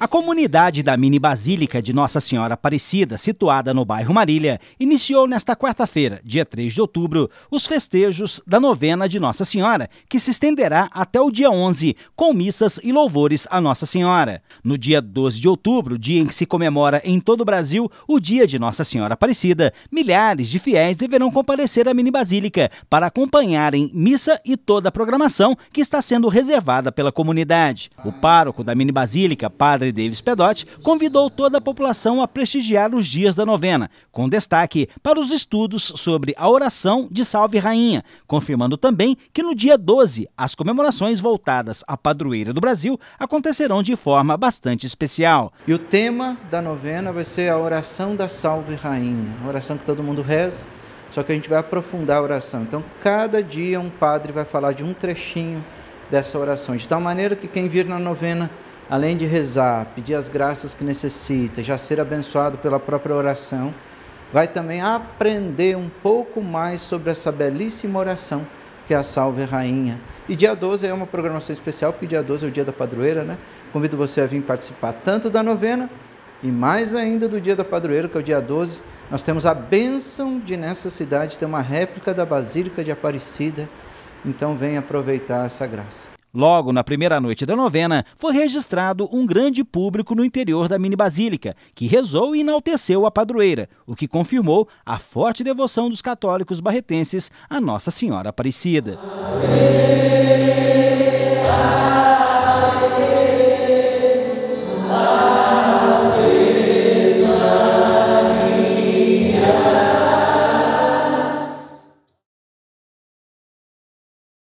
A comunidade da mini basílica de Nossa Senhora Aparecida, situada no bairro Marília, iniciou nesta quarta-feira, dia 3 de outubro, os festejos da novena de Nossa Senhora, que se estenderá até o dia 11, com missas e louvores a Nossa Senhora. No dia 12 de outubro, dia em que se comemora em todo o Brasil o dia de Nossa Senhora Aparecida, milhares de fiéis deverão comparecer à mini basílica para acompanharem missa e toda a programação que está sendo reservada pela comunidade. O pároco da mini basílica, Padre padre Davis Pedotti convidou toda a população a prestigiar os dias da novena, com destaque para os estudos sobre a oração de Salve Rainha, confirmando também que no dia 12 as comemorações voltadas à padroeira do Brasil acontecerão de forma bastante especial. E o tema da novena vai ser a oração da Salve Rainha, uma oração que todo mundo reza, só que a gente vai aprofundar a oração. Então, cada dia um padre vai falar de um trechinho dessa oração, de tal maneira que quem vir na novena além de rezar, pedir as graças que necessita, já ser abençoado pela própria oração, vai também aprender um pouco mais sobre essa belíssima oração que é a Salve Rainha. E dia 12 é uma programação especial, porque dia 12 é o dia da padroeira, né? Convido você a vir participar tanto da novena e mais ainda do dia da padroeira, que é o dia 12. Nós temos a bênção de nessa cidade ter uma réplica da Basílica de Aparecida. Então venha aproveitar essa graça. Logo na primeira noite da novena, foi registrado um grande público no interior da mini basílica, que rezou e enalteceu a padroeira, o que confirmou a forte devoção dos católicos barretenses à Nossa Senhora Aparecida. Amém.